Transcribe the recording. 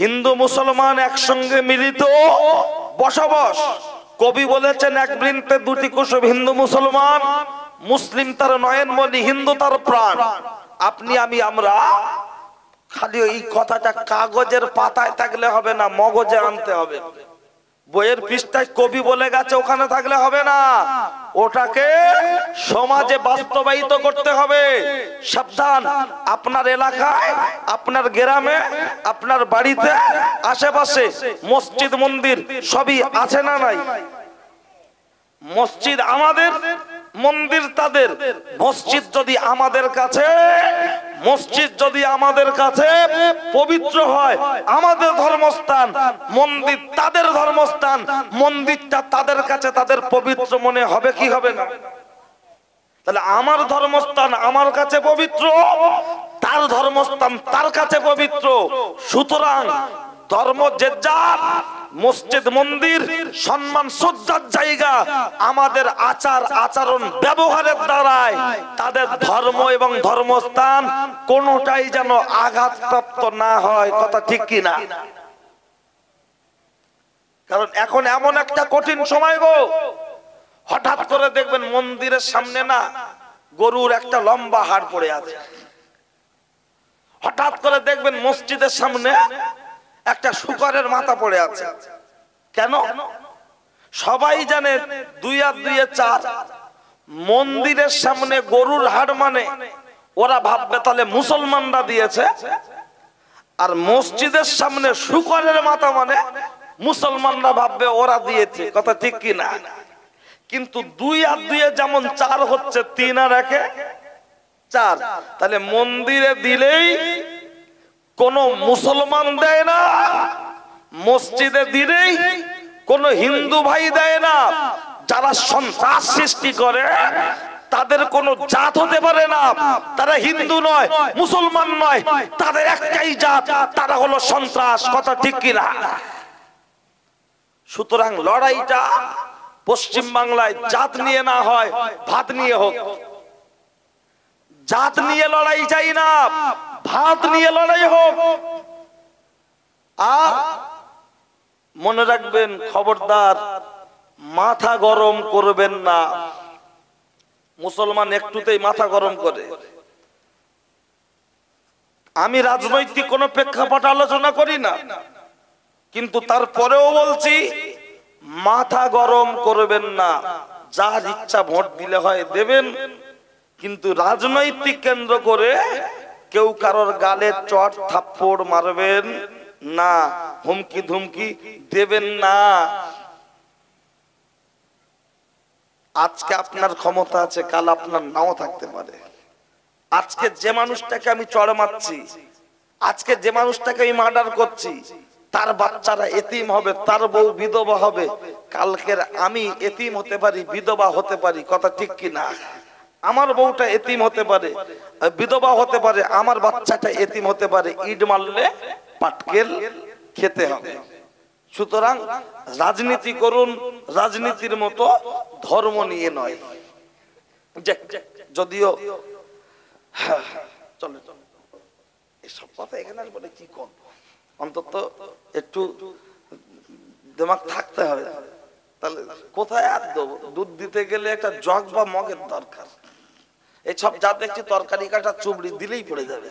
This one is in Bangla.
হিন্দু মুসলমান একসঙ্গে মিলিত বসবাস কবি বলেছেন এক বৃন্তে দুটি কুসুম হিন্দু মুসলমান মুসলিম তার নয়ন মনি হিন্দু তার প্রাণ আপনি আমি আমরা খালি এই কথাটা কাগজের পাতায় থাকলে হবে না মগজে আনতে হবে বইয়ের পৃষ্ঠায় কবি বলে গেছে ওখানে থাকলে হবে না ওটাকে সমাজে বাস্তবায়িত করতে হবে সাবধান আপনার এলাকায় আপনার গ্রামে আপনার বাড়িতে আশেপাশে মসজিদ মন্দির সবই আছে না নাই মসজিদ আমাদের মন্দির তাদের মসজিদ যদি আমাদের কাছে মসজিদ যদি আমাদের কাছে পবিত্র হয় আমাদের ধর্মস্থান মন্দির তাদের ধর্মস্থান মন্দিরটা তাদের কাছে তাদের পবিত্র মনে হবে কি হবে না তাহলে আমার ধর্মস্থান আমার কাছে পবিত্র তার ধর্মস্থান তার কাছে পবিত্র সুতরাং ধর্ম যে যার মসজিদ মন্দির সম্মান সজ্জার জায়গা আমাদের আচার আচরণ ব্যবহারের দ্বারায় তাদের ধর্ম এবং ধর্মস্থান কোনটাই যেন আঘাতপ্রাপ্ত না হয় কথা ঠিক কিনা কারণ এখন এমন একটা কঠিন সময় গো হঠাৎ করে দেখবেন মন্দিরের সামনে না গরুর একটা লম্বা হাড় পড়ে আছে হঠাৎ করে দেখবেন মসজিদের সামনে একটা শুকরের মাথা পড়ে আছে কেন সবাই জানে দুই আর দুই চার মন্দিরের সামনে গরুর হাড় মানে ওরা ভাববে তাহলে মুসলমানরা দিয়েছে আর মসজিদের সামনে শুকরের মাথা মানে মুসলমানরা ভাববে ওরা দিয়েছে কথা ঠিক কিনা কিন্তু দুই আর দুয়ে যেমন চার হচ্ছে তিন আর একে চার তাহলে মন্দিরে দিলেই কোন মুসলমান দেয় না মসজিদে দিলেই কোন হিন্দু ভাই দেয় না যারা সন্ত্রাস সৃষ্টি করে তাদের কোন জাত হতে পারে না তারা হিন্দু নয় মুসলমান নয় তাদের একটাই জাত তারা হলো সন্ত্রাস কথা ঠিক কিনা সুতরাং লড়াইটা পশ্চিম বাংলায় জাত নিয়ে না হয় ভাত নিয়ে হোক জাত নিয়ে লড়াই চাই না ভাত নিয়ে লড়াই হোক আর মনে রাখবেন খবরদার মাথা গরম করবেন না মুসলমান একটুতেই মাথা গরম করে আমি রাজনৈতিক কোনো প্রেক্ষাপট আলোচনা করি না কিন্তু তারপরেও বলছি মাথা গরম করবেন না যার ইচ্ছা ভোট দিলে হয় দেবেন কিন্তু রাজনৈতিক কেন্দ্র করে কেউ কারোর গালে চট থাপ্পড় মারবেন না হুমকি ধুমকি দেবেন না আজকে আপনার ক্ষমতা আছে কাল আপনার নাও থাকতে পারে আজকে যে মানুষটাকে আমি চড় মারছি আজকে যে মানুষটাকে আমি মার্ডার করছি তার বাচ্চারা এতিম হবে তার বউ বিধবা হবে কালকের আমি এতিম হতে পারি বিধবা হতে পারি কথা ঠিক কিনা আমার বউটা এতিম হতে পারে বিধবা হতে পারে আমার বাচ্চাটা এতিম হতে পারে ইট মারলে পাটকেল খেতে হবে সুতরাং রাজনীতি করুন রাজনীতির মতো ধর্ম নিয়ে নয় যদিও চলে হ্যাঁ, হ্যাঁ, চলে এসব কথা এখানে বলে কি কম অন্তত একটু দিমাগ থাকতে হবে তাহলে কোথায় আর দেবো দুধ দিতে গেলে একটা জগ বা মগের দরকার এসব যা দেখছি তরকারি কাটা চুবড়ি দিলেই পড়ে যাবে